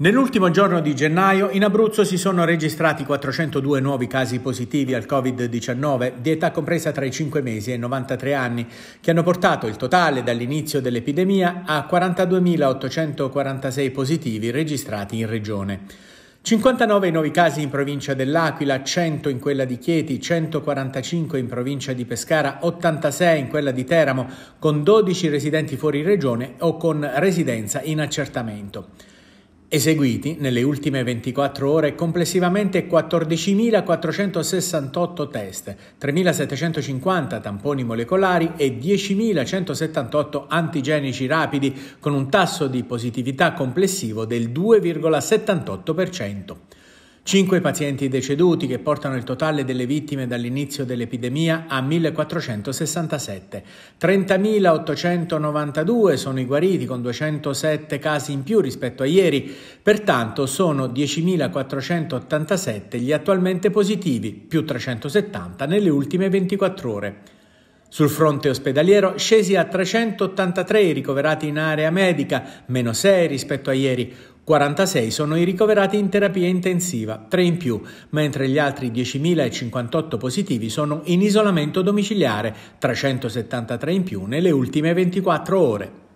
Nell'ultimo giorno di gennaio in Abruzzo si sono registrati 402 nuovi casi positivi al Covid-19 di età compresa tra i 5 mesi e i 93 anni, che hanno portato il totale dall'inizio dell'epidemia a 42.846 positivi registrati in regione. 59 nuovi casi in provincia dell'Aquila, 100 in quella di Chieti, 145 in provincia di Pescara, 86 in quella di Teramo, con 12 residenti fuori regione o con residenza in accertamento eseguiti nelle ultime 24 ore complessivamente 14.468 test, 3.750 tamponi molecolari e 10.178 antigenici rapidi con un tasso di positività complessivo del 2,78%. Cinque pazienti deceduti che portano il totale delle vittime dall'inizio dell'epidemia a 1467. 30.892 sono i guariti con 207 casi in più rispetto a ieri, pertanto sono 10.487 gli attualmente positivi, più 370 nelle ultime 24 ore. Sul fronte ospedaliero scesi a 383 i ricoverati in area medica, meno 6 rispetto a ieri. 46 sono i ricoverati in terapia intensiva, 3 in più, mentre gli altri 10.058 positivi sono in isolamento domiciliare, 373 in più nelle ultime 24 ore.